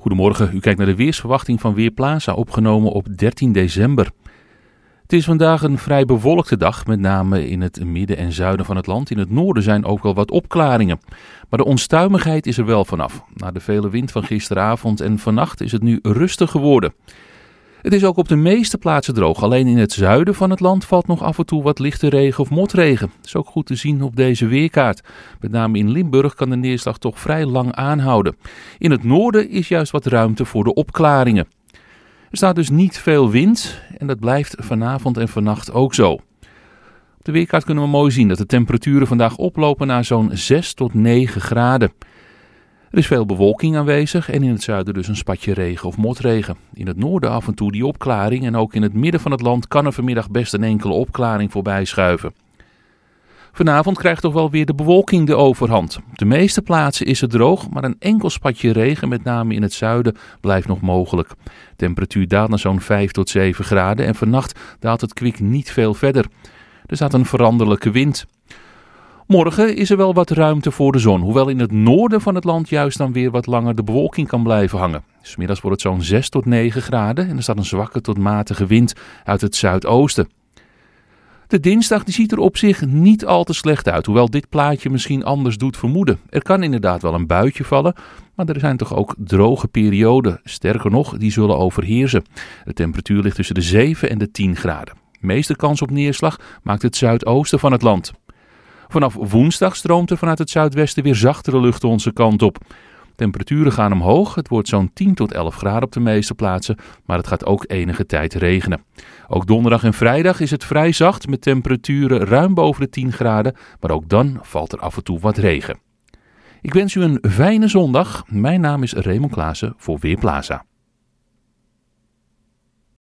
Goedemorgen, u kijkt naar de weersverwachting van Weerplaza, opgenomen op 13 december. Het is vandaag een vrij bewolkte dag, met name in het midden en zuiden van het land. In het noorden zijn ook wel wat opklaringen. Maar de onstuimigheid is er wel vanaf. Na de vele wind van gisteravond en vannacht is het nu rustig geworden. Het is ook op de meeste plaatsen droog. Alleen in het zuiden van het land valt nog af en toe wat lichte regen of motregen. Dat is ook goed te zien op deze weerkaart. Met name in Limburg kan de neerslag toch vrij lang aanhouden. In het noorden is juist wat ruimte voor de opklaringen. Er staat dus niet veel wind en dat blijft vanavond en vannacht ook zo. Op de weerkaart kunnen we mooi zien dat de temperaturen vandaag oplopen naar zo'n 6 tot 9 graden. Er is veel bewolking aanwezig en in het zuiden dus een spatje regen of motregen. In het noorden af en toe die opklaring en ook in het midden van het land kan er vanmiddag best een enkele opklaring voorbij schuiven. Vanavond krijgt toch wel weer de bewolking de overhand. de meeste plaatsen is het droog, maar een enkel spatje regen, met name in het zuiden, blijft nog mogelijk. Temperatuur daalt naar zo'n 5 tot 7 graden en vannacht daalt het kwik niet veel verder. Er staat een veranderlijke wind. Morgen is er wel wat ruimte voor de zon, hoewel in het noorden van het land juist dan weer wat langer de bewolking kan blijven hangen. Smiddags wordt het zo'n 6 tot 9 graden en er staat een zwakke tot matige wind uit het zuidoosten. De dinsdag die ziet er op zich niet al te slecht uit, hoewel dit plaatje misschien anders doet vermoeden. Er kan inderdaad wel een buitje vallen, maar er zijn toch ook droge perioden. Sterker nog, die zullen overheersen. De temperatuur ligt tussen de 7 en de 10 graden. De meeste kans op neerslag maakt het zuidoosten van het land. Vanaf woensdag stroomt er vanuit het zuidwesten weer zachtere lucht onze kant op. Temperaturen gaan omhoog. Het wordt zo'n 10 tot 11 graden op de meeste plaatsen, maar het gaat ook enige tijd regenen. Ook donderdag en vrijdag is het vrij zacht met temperaturen ruim boven de 10 graden, maar ook dan valt er af en toe wat regen. Ik wens u een fijne zondag. Mijn naam is Raymond Klaassen voor Weerplaza.